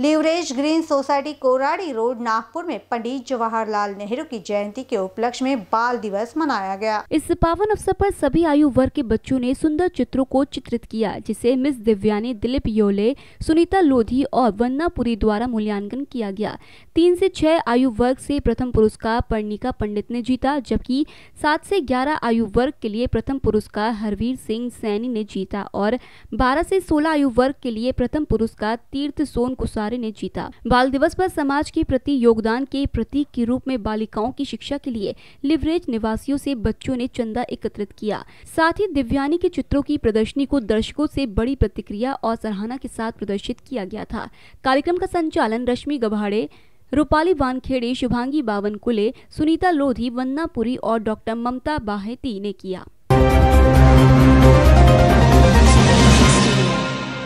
leverage Green Society Koradi road Nagpur में पंडित जवाहरलाल नेहरू की जयंती के उपलक्ष्य में बाल दिवस मनाया गया इस पावन अवसर पर सभी आयु वर्ग के बच्चों ने सुंदर चित्रों को चित्रित किया जिसे मिस दिव्यानी दिलीप योले सुनीता लोधी और वन्ना पुरी द्वारा मूल्यांकन किया गया तीन से छह आयु वर्ग से प्रथम पुरस्कार पर्णिका पंडित ने जीता जबकि सात से ग्यारह आयु वर्ग के लिए प्रथम पुरस्कार हरवीर सिंह सैनी ने जीता और बारह से सोलह आयु वर्ग के लिए प्रथम पुरस्कार तीर्थ सोन कुशा हजारे ने जीता बाल दिवस पर समाज के प्रति योगदान के प्रतीक के रूप में बालिकाओं की शिक्षा के लिए लिवरेज निवासियों से बच्चों ने चंदा एकत्रित किया साथ ही दिव्यानी के चित्रों की प्रदर्शनी को दर्शकों से बड़ी प्रतिक्रिया और सराहना के साथ प्रदर्शित किया गया था कार्यक्रम का संचालन रश्मि गभाड़े रूपाली वानखेड़े शुभांगी बावन कुले सुनीता लोधी वन्ना पुरी और डॉक्टर ममता बाहेती ने किया